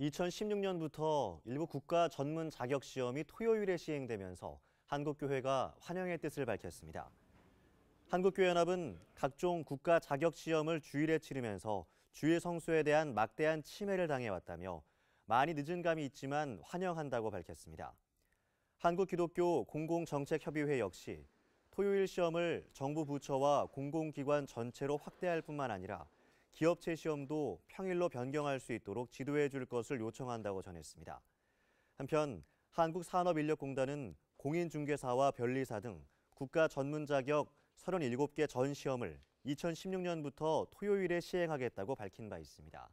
2016년부터 일부 국가 전문 자격 시험이 토요일에 시행되면서 한국교회가 환영의 뜻을 밝혔습니다. 한국교회연합은 각종 국가 자격 시험을 주일에 치르면서 주일 성수에 대한 막대한 침해를 당해왔다며 많이 늦은 감이 있지만 환영한다고 밝혔습니다. 한국기독교 공공정책협의회 역시 토요일 시험을 정부 부처와 공공기관 전체로 확대할 뿐만 아니라 기업체 시험도 평일로 변경할 수 있도록 지도해 줄 것을 요청한다고 전했습니다. 한편 한국산업인력공단은 공인중개사와 변리사 등 국가 전문 자격 37개 전 시험을 2016년부터 토요일에 시행하겠다고 밝힌 바 있습니다.